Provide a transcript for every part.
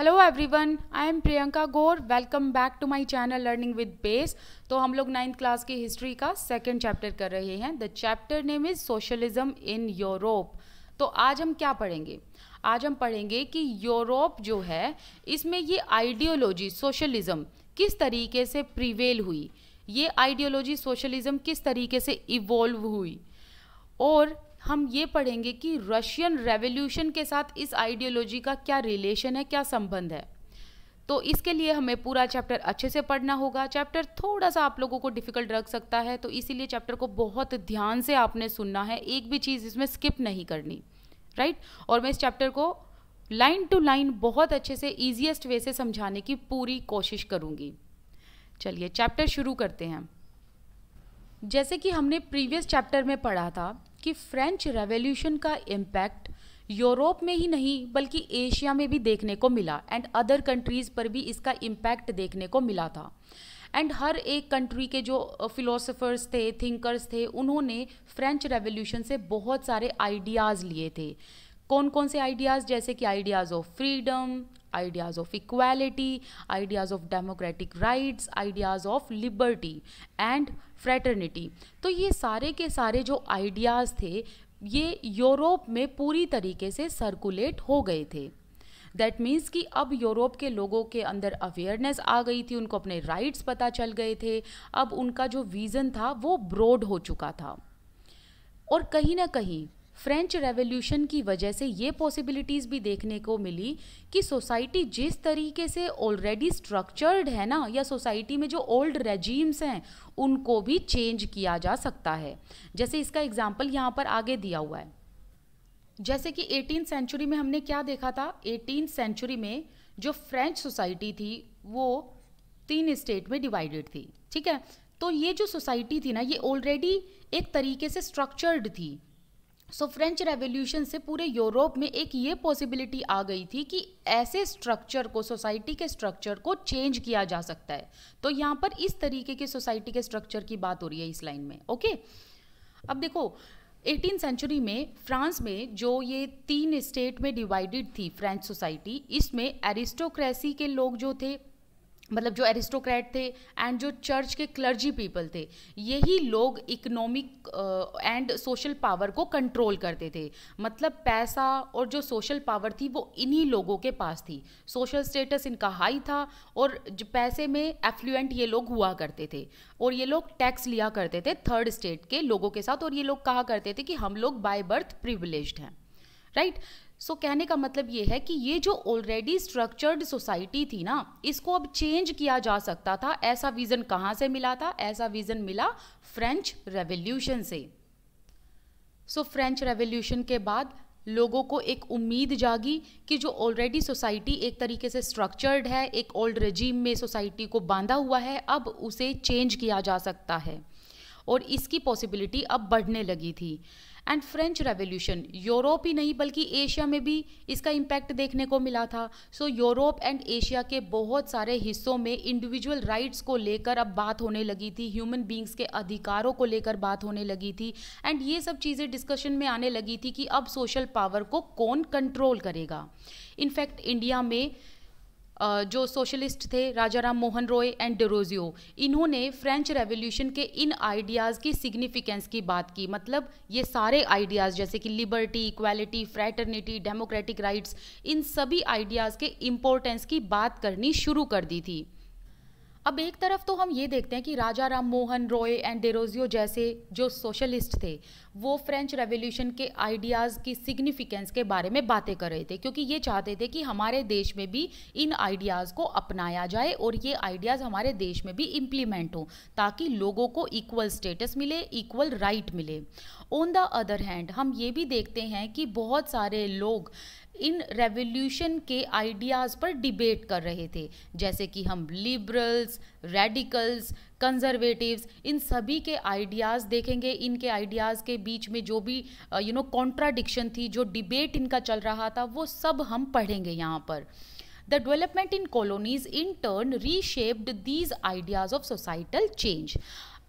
Hello everyone I am Priyanka Gaur welcome back to my channel learning with base तो हम लोग ninth class की history का सेकंड चैप्टर कर रहे हैं the chapter name is socialism in Europe तो आज हम क्या पढ़ेंगे आज हम पढ़ेंगे कि यूरोप जो है इसमें ये आइडियोलॉजी सोशलिज्म किस तरीके से प्रिवेल हुई ये आइडियोलॉजी सोशलिज्म किस तरीके से इवोल्व हुई और हम ये पढ़ेंगे कि रशियन रेवोल्यूशन के साथ इस आइडियोलॉजी का क्या रिलेशन है क्या संबंध है तो इसके लिए हमें पूरा चैप्टर अच्छे से पढ़ना होगा चैप्टर थोड़ा सा आप लोगों को डिफ़िकल्ट रख सकता है तो इसीलिए चैप्टर को बहुत ध्यान से आपने सुनना है एक भी चीज़ इसमें स्किप नहीं करनी राइट और मैं इस चैप्टर को लाइन टू लाइन बहुत अच्छे से ईजिएस्ट वे से समझाने की पूरी कोशिश करूँगी चलिए चैप्टर शुरू करते हैं जैसे कि हमने प्रीवियस चैप्टर में पढ़ा था कि फ्रेंच रेवोल्यूशन का इम्पैक्ट यूरोप में ही नहीं बल्कि एशिया में भी देखने को मिला एंड अदर कंट्रीज़ पर भी इसका इम्पैक्ट देखने को मिला था एंड हर एक कंट्री के जो फिलोसोफर्स थे थिंकर्स थे उन्होंने फ्रेंच रेवोल्यूशन से बहुत सारे आइडियाज़ लिए थे कौन कौन से आइडियाज़ जैसे कि ideas of freedom ideas of equality ideas of democratic rights ideas of liberty and fraternity तो ये सारे के सारे जो आइडियाज़ थे ये यूरोप में पूरी तरीके से सर्कुलेट हो गए थे दैट मीन्स कि अब यूरोप के लोगों के अंदर अवेयरनेस आ गई थी उनको अपने राइट्स पता चल गए थे अब उनका जो विज़न था वो ब्रॉड हो चुका था और कहीं ना कहीं फ्रेंच रेवोल्यूशन की वजह से ये पॉसिबिलिटीज़ भी देखने को मिली कि सोसाइटी जिस तरीके से ऑलरेडी स्ट्रक्चर्ड है ना या सोसाइटी में जो ओल्ड रेजीम्स हैं उनको भी चेंज किया जा सकता है जैसे इसका एग्जाम्पल यहाँ पर आगे दिया हुआ है जैसे कि एटीन सेंचुरी में हमने क्या देखा था एटीन सेंचुरी में जो फ्रेंच सोसाइटी थी वो तीन स्टेट में डिवाइडेड थी ठीक है तो ये जो सोसाइटी थी ना ये ऑलरेडी एक तरीके से स्ट्रक्चर्ड थी सो फ्रेंच रेवोल्यूशन से पूरे यूरोप में एक ये पॉसिबिलिटी आ गई थी कि ऐसे स्ट्रक्चर को सोसाइटी के स्ट्रक्चर को चेंज किया जा सकता है तो यहाँ पर इस तरीके के सोसाइटी के स्ट्रक्चर की बात हो रही है इस लाइन में ओके अब देखो एटीन सेंचुरी में फ्रांस में जो ये तीन स्टेट में डिवाइडेड थी फ्रेंच सोसाइटी इसमें एरिस्टोक्रेसी के लोग जो थे मतलब जो एरिस्टोक्रेट थे एंड जो चर्च के क्लर्जी पीपल थे यही लोग इकोनॉमिक एंड सोशल पावर को कंट्रोल करते थे मतलब पैसा और जो सोशल पावर थी वो इन्हीं लोगों के पास थी सोशल स्टेटस इनका हाई था और पैसे में एफ्लुएंट ये लोग हुआ करते थे और ये लोग टैक्स लिया करते थे थर्ड स्टेट के लोगों के साथ और ये लोग कहा करते थे कि हम लोग बाय बर्थ प्रिवलेज हैं राइट right? सो so, कहने का मतलब ये है कि ये जो ऑलरेडी स्ट्रक्चर्ड सोसाइटी थी ना इसको अब चेंज किया जा सकता था ऐसा विज़न कहाँ से मिला था ऐसा विज़न मिला फ्रेंच रेवोल्यूशन से सो फ्रेंच रेवोल्यूशन के बाद लोगों को एक उम्मीद जागी कि जो ऑलरेडी सोसाइटी एक तरीके से स्ट्रक्चर्ड है एक ओल्ड रजीम में सोसाइटी को बांधा हुआ है अब उसे चेंज किया जा सकता है और इसकी पॉसिबिलिटी अब बढ़ने लगी थी एंड फ्रेंच रेवोल्यूशन यूरोप ही नहीं बल्कि एशिया में भी इसका इम्पैक्ट देखने को मिला था सो यूरोप एंड एशिया के बहुत सारे हिस्सों में इंडिविजुअल राइट्स को लेकर अब बात होने लगी थी ह्यूमन बींग्स के अधिकारों को लेकर बात होने लगी थी एंड ये सब चीज़ें डिस्कशन में आने लगी थी कि अब सोशल पावर को कौन कंट्रोल करेगा इनफैक्ट इंडिया में जो सोशलिस्ट थे राजा राम मोहन रॉय एंड डेरोजियो इन्होंने फ्रेंच रेवोल्यूशन के इन आइडियाज़ की सिग्निफिकेंस की बात की मतलब ये सारे आइडियाज़ जैसे कि liberty equality fraternity democratic rights इन सभी आइडियाज़ के इम्पोर्टेंस की बात करनी शुरू कर दी थी अब एक तरफ तो हम ये देखते हैं कि राजा राम मोहन रॉय एंड डेरोजियो जैसे जो सोशलिस्ट थे वो फ्रेंच रेवोल्यूशन के आइडियाज़ की सिग्निफिकेंस के बारे में बातें कर रहे थे क्योंकि ये चाहते थे कि हमारे देश में भी इन आइडियाज़ को अपनाया जाए और ये आइडियाज़ हमारे देश में भी इम्प्लीमेंट हों ताकि लोगों को इक्वल स्टेटस मिले इक्वल राइट मिले ऑन द अदर हैंड हम ये भी देखते हैं कि बहुत सारे लोग इन रेवोल्यूशन के आइडियाज़ पर डिबेट कर रहे थे जैसे कि हम लिबरल्स रेडिकल्स कंजर्वेटिव्स इन सभी के आइडियाज़ देखेंगे इनके आइडियाज़ के बीच में जो भी यू नो कॉन्ट्राडिक्शन थी जो डिबेट इनका चल रहा था वो सब हम पढ़ेंगे यहाँ पर the development in colonies in turn reshaped these ideas of societal change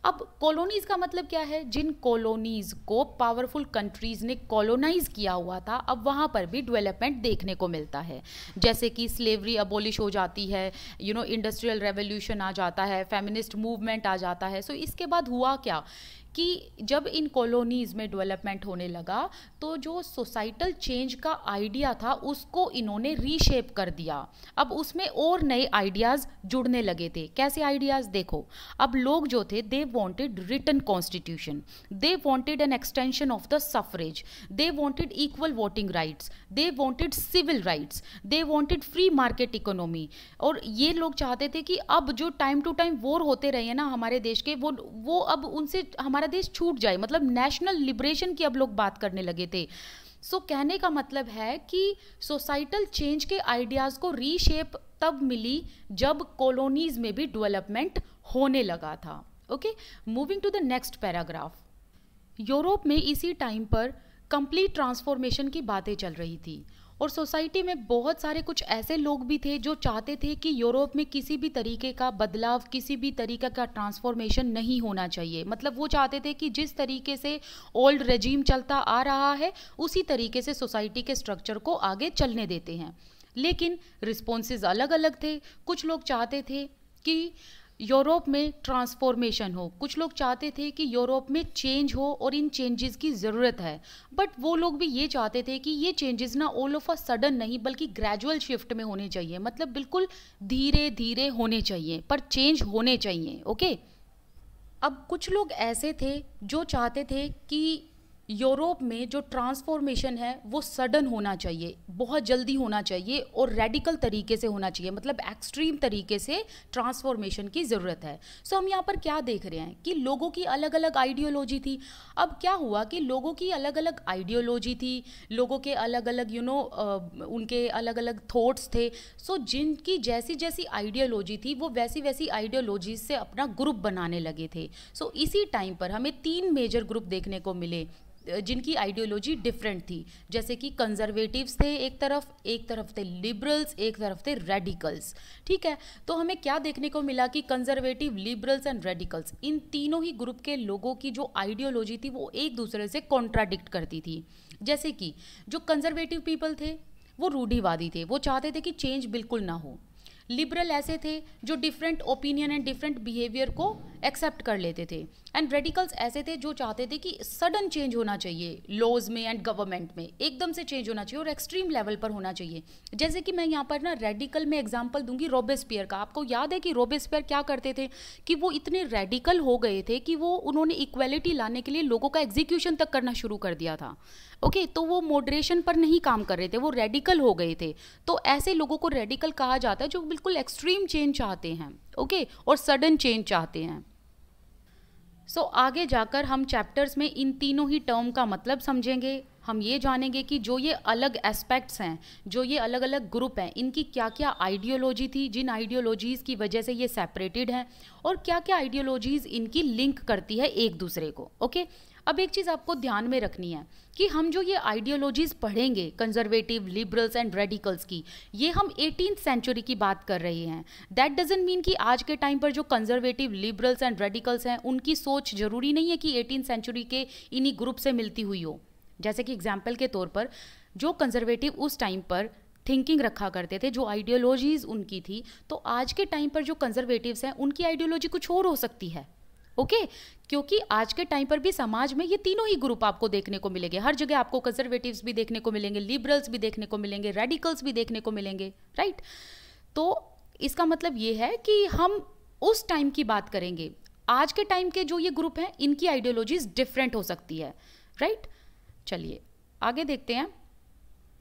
अब कॉलोनीज़ का मतलब क्या है जिन कॉलोनीज़ को पावरफुल कंट्रीज़ ने कॉलोनाइज किया हुआ था अब वहाँ पर भी डेवलपमेंट देखने को मिलता है जैसे कि स्लेवरी अबोलिश हो जाती है यू नो इंडस्ट्रियल रेवोल्यूशन आ जाता है फेमिनिस्ट मूवमेंट आ जाता है सो so इसके बाद हुआ क्या कि जब इन कॉलोनीज़ में डेवलपमेंट होने लगा तो जो सोसाइटल चेंज का आइडिया था उसको इन्होंने रीशेप कर दिया अब उसमें और नए आइडियाज़ जुड़ने लगे थे कैसे आइडियाज़ देखो अब लोग जो थे they wanted written constitution they wanted an extension of the suffrage they wanted equal voting rights they wanted civil rights they wanted free market economy और ये लोग चाहते थे कि अब जो टाइम टू टाइम वॉर होते रहे हैं ना हमारे देश के वो वो अब उनसे हमारे हमारा देश छूट जाए मतलब नेशनल लिबरेशन की अब लोग बात करने लगे थे सो so, कहने का मतलब है कि सोसाइटल चेंज के आइडियाज़ को रीशेप तब मिली जब कॉलोनीज में भी डेवलपमेंट होने लगा था okay moving to the next paragraph Europe में इसी टाइम पर कंप्लीट ट्रांसफॉर्मेशन की बातें चल रही थी और सोसाइटी में बहुत सारे कुछ ऐसे लोग भी थे जो चाहते थे कि यूरोप में किसी भी तरीके का बदलाव किसी भी तरीके का ट्रांसफॉर्मेशन नहीं होना चाहिए मतलब वो चाहते थे कि जिस तरीके से ओल्ड रजीम चलता आ रहा है उसी तरीके से सोसाइटी के स्ट्रक्चर को आगे चलने देते हैं लेकिन रिस्पॉन्सेज अलग अलग थे कुछ लोग चाहते थे कि यूरोप में ट्रांसफॉर्मेशन हो कुछ लोग चाहते थे कि यूरोप में चेंज हो और इन चेंजेस की ज़रूरत है बट वो लोग भी ये चाहते थे कि ये चेंजेस ना ऑल ऑफ अ सडन नहीं बल्कि ग्रेजुअल शिफ्ट में होने चाहिए मतलब बिल्कुल धीरे धीरे होने चाहिए पर चेंज होने चाहिए ओके अब कुछ लोग ऐसे थे जो चाहते थे कि यूरोप में जो ट्रांसफॉर्मेशन है वो सडन होना चाहिए बहुत जल्दी होना चाहिए और रेडिकल तरीके से होना चाहिए मतलब एक्सट्रीम तरीके से ट्रांसफॉर्मेशन की ज़रूरत है सो so, हम यहाँ पर क्या देख रहे हैं कि लोगों की अलग अलग आइडियोलॉजी थी अब क्या हुआ कि लोगों की अलग अलग आइडियोलॉजी थी लोगों के अलग अलग यू नो उनके अलग अलग थॉट्स थे सो so, जिनकी जैसी जैसी आइडियोलॉजी थी वो वैसी वैसी आइडियोलॉजी से अपना ग्रुप बनाने लगे थे सो so, इसी टाइम पर हमें तीन मेजर ग्रुप देखने को मिले जिनकी आइडियोलॉजी डिफरेंट थी जैसे कि कंजर्वेटिव्स थे एक तरफ एक तरफ थे लिबरल्स एक तरफ थे रेडिकल्स ठीक है तो हमें क्या देखने को मिला कि कंजर्वेटिव लिबरल्स एंड रेडिकल्स इन तीनों ही ग्रुप के लोगों की जो आइडियोलॉजी थी वो एक दूसरे से कॉन्ट्राडिक्ट करती थी जैसे कि जो कंजर्वेटिव पीपल थे वो रूढ़ीवादी थे वो चाहते थे कि चेंज बिल्कुल ना हो लिबरल ऐसे थे जो different opinion and different behaviour को एक्सेप्ट कर लेते थे एंड रेडिकल्स ऐसे थे जो चाहते थे कि सडन चेंज होना चाहिए लॉज में एंड गवर्नमेंट में एकदम से चेंज होना चाहिए और एक्सट्रीम लेवल पर होना चाहिए जैसे कि मैं यहाँ पर ना रेडिकल में एग्जाम्पल दूंगी रोबेस्पियर का आपको याद है कि रोबेस्पियर क्या करते थे कि वो इतने रेडिकल हो गए थे कि वो उन्होंने इक्वलिटी लाने के लिए लोगों का एग्जीक्यूशन तक करना शुरू कर दिया था ओके okay, तो वो मॉडरेशन पर नहीं काम कर रहे थे वो रेडिकल हो गए थे तो ऐसे लोगों को रेडिकल कहा जाता है जो बिल्कुल एक्सट्रीम चेंज चाहते हैं ओके okay? और सडन चेंज चाहते हैं सो आगे जाकर हम चैप्टर्स में इन तीनों ही टर्म का मतलब समझेंगे हम ये जानेंगे कि जो ये अलग एस्पेक्ट्स हैं जो ये अलग अलग ग्रुप हैं इनकी क्या क्या आइडियोलॉजी थी जिन आइडियोलॉजीज़ की वजह से ये सेपरेटेड हैं और क्या क्या आइडियोलॉजीज़ इनकी लिंक करती है एक दूसरे को ओके okay? अब एक चीज़ आपको ध्यान में रखनी है कि हम जो ये आइडियोलॉजीज़ पढ़ेंगे कंजर्वेटिव लिबरल्स एंड रेडिकल्स की ये हम एटीन सेंचुरी की बात कर रहे हैं दैट डजेंट मीन कि आज के टाइम पर जो कंजर्वेटिव लिबरल्स एंड रेडिकल्स हैं उनकी सोच जरूरी नहीं है कि एटीन सेंचुरी के इन्हीं ग्रुप से मिलती हुई हो जैसे कि एग्जाम्पल के तौर पर जो कंजर्वेटिव उस टाइम पर थिंकिंग रखा करते थे जो आइडियोलॉजीज़ उनकी थी तो आज के टाइम पर जो कंजर्वेटिव्स हैं उनकी आइडियोलॉजी कुछ और हो सकती है ओके क्योंकि आज के टाइम पर भी समाज में ये तीनों ही ग्रुप आपको देखने को मिलेंगे हर जगह आपको कंजर्वेटिव्स भी देखने को मिलेंगे लिबरल्स भी देखने को मिलेंगे रेडिकल्स भी देखने को मिलेंगे राइट तो इसका मतलब ये है कि हम उस टाइम की बात करेंगे आज के टाइम के जो ये ग्रुप हैं इनकी आइडियोलॉजीज डिफरेंट हो सकती है राइट चलिए आगे देखते हैं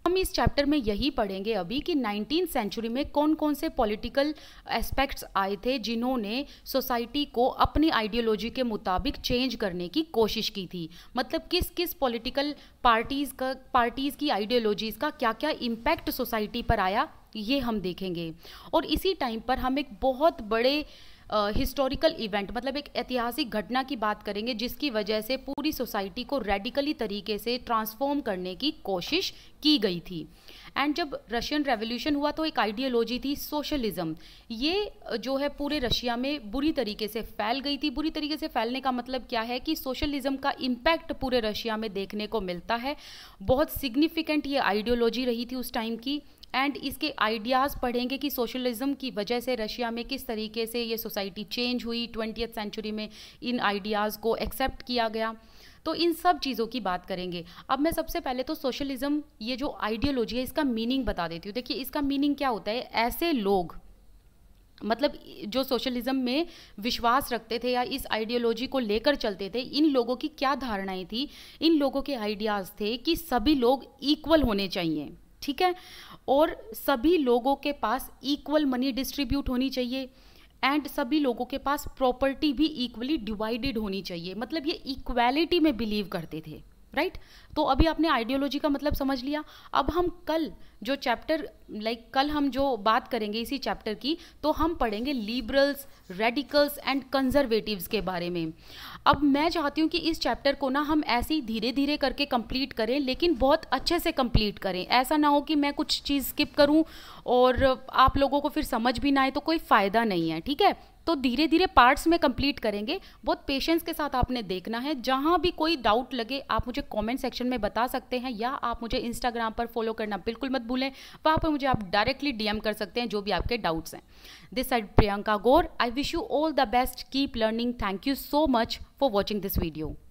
हम इस चैप्टर में यही पढ़ेंगे अभी कि नाइनटीन सेंचुरी में कौन कौन से पॉलिटिकल एस्पेक्ट्स आए थे जिन्होंने सोसाइटी को अपनी आइडियोलॉजी के मुताबिक चेंज करने की कोशिश की थी मतलब किस किस पॉलिटिकल पार्टीज़ का पार्टीज़ की आइडियोलॉजीज़ का क्या क्या इम्पैक्ट सोसाइटी पर आया ये हम देखेंगे और इसी टाइम पर हम एक बहुत बड़े हिस्टोरिकल इवेंट मतलब एक ऐतिहासिक घटना की बात करेंगे जिसकी वजह से पूरी सोसाइटी को रेडिकली तरीके से ट्रांसफॉर्म करने की कोशिश की गई थी एंड जब रशियन रेवोल्यूशन हुआ तो एक आइडियोलॉजी थी सोशलिज्म ये जो है पूरे रशिया में बुरी तरीके से फैल गई थी बुरी तरीके से फैलने का मतलब क्या है कि सोशलिज्म का इम्पैक्ट पूरे रशिया में देखने को मिलता है बहुत सिग्निफिकेंट ये आइडियोलॉजी रही थी उस टाइम की एंड इसके आइडियाज़ पढ़ेंगे कि सोशलिज्म की वजह से रशिया में किस तरीके से ये सोसाइटी चेंज हुई ट्वेंटी सेंचुरी में इन आइडियाज़ को एक्सेप्ट किया गया तो इन सब चीज़ों की बात करेंगे अब मैं सबसे पहले तो सोशलिज्म ये जो आइडियोलॉजी है इसका मीनिंग बता देती हूँ देखिए इसका मीनिंग क्या होता है ऐसे लोग मतलब जो सोशलिज्म में विश्वास रखते थे या इस आइडियोलॉजी को लेकर चलते थे इन लोगों की क्या धारणाएं थी इन लोगों के आइडियाज़ थे कि सभी लोग इक्वल होने चाहिए ठीक है और सभी लोगों के पास इक्वल मनी डिस्ट्रीब्यूट होनी चाहिए एंड सभी लोगों के पास प्रॉपर्टी भी इक्वली डिवाइडेड होनी चाहिए मतलब ये इक्वालिटी में बिलीव करते थे राइट right? तो अभी आपने आइडियोलॉजी का मतलब समझ लिया अब हम कल जो चैप्टर लाइक like, कल हम जो बात करेंगे इसी चैप्टर की तो हम पढ़ेंगे लिबरल्स रेडिकल्स एंड कंजर्वेटिव्स के बारे में अब मैं चाहती हूँ कि इस चैप्टर को ना हम ऐसे ही धीरे धीरे करके कंप्लीट करें लेकिन बहुत अच्छे से कंप्लीट करें ऐसा ना हो कि मैं कुछ चीज़ स्किप करूँ और आप लोगों को फिर समझ भी ना आए तो कोई फ़ायदा नहीं है ठीक है तो धीरे धीरे पार्ट्स में कंप्लीट करेंगे बहुत पेशेंस के साथ आपने देखना है जहां भी कोई डाउट लगे आप मुझे कॉमेंट सेक्शन में बता सकते हैं या आप मुझे इंस्टाग्राम पर फॉलो करना बिल्कुल मत भूलें वहां पर मुझे आप डायरेक्टली डीएम कर सकते हैं जो भी आपके डाउट्स हैं this side Priyanka Gaur I wish you all the best keep learning thank you so much for watching this video